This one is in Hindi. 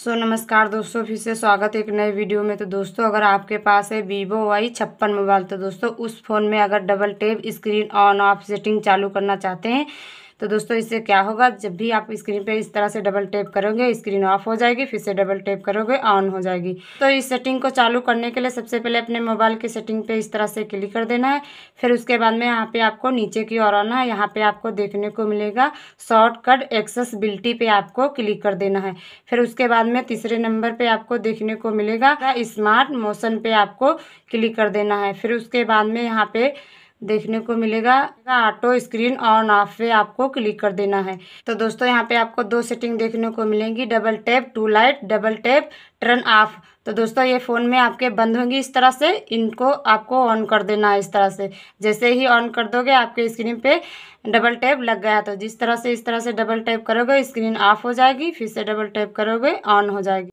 सो so, नमस्कार दोस्तों फिर से स्वागत है एक नए वीडियो में तो दोस्तों अगर आपके पास है वीवो वाई छप्पन मोबाइल तो दोस्तों उस फ़ोन में अगर double tap screen on off setting चालू करना चाहते हैं तो दोस्तों इससे क्या होगा जब भी आप स्क्रीन पे इस तरह से डबल टैप करोगे स्क्रीन ऑफ हो जाएगी फिर से डबल टैप करोगे ऑन हो जाएगी तो इस सेटिंग को चालू करने के लिए सबसे पहले अपने मोबाइल की सेटिंग पे इस तरह से क्लिक कर देना है फिर उसके बाद में यहाँ पे आपको नीचे की ओर आना है यहाँ पे आपको देखने को मिलेगा शॉर्टकट एक्सेसबिलिटी पे आपको क्लिक कर देना है फिर उसके बाद में तीसरे नंबर पे आपको देखने को मिलेगा स्मार्ट मोशन पे आपको क्लिक कर देना है फिर उसके बाद में यहाँ पे देखने को मिलेगा ऑटो स्क्रीन ऑन ऑफ पे आपको क्लिक कर देना है तो दोस्तों यहाँ पे आपको दो सेटिंग देखने को मिलेंगी double tap to light double tap turn off तो दोस्तों ये फ़ोन में आपके बंद होंगी इस तरह से इनको आपको ऑन कर देना है इस तरह से जैसे ही ऑन कर दोगे आपके स्क्रीन पे डबल टैप लग गया तो जिस तरह से इस तरह से डबल टैप करोगे स्क्रीन ऑफ हो जाएगी फिर से डबल टैप करोगे ऑन हो जाएगी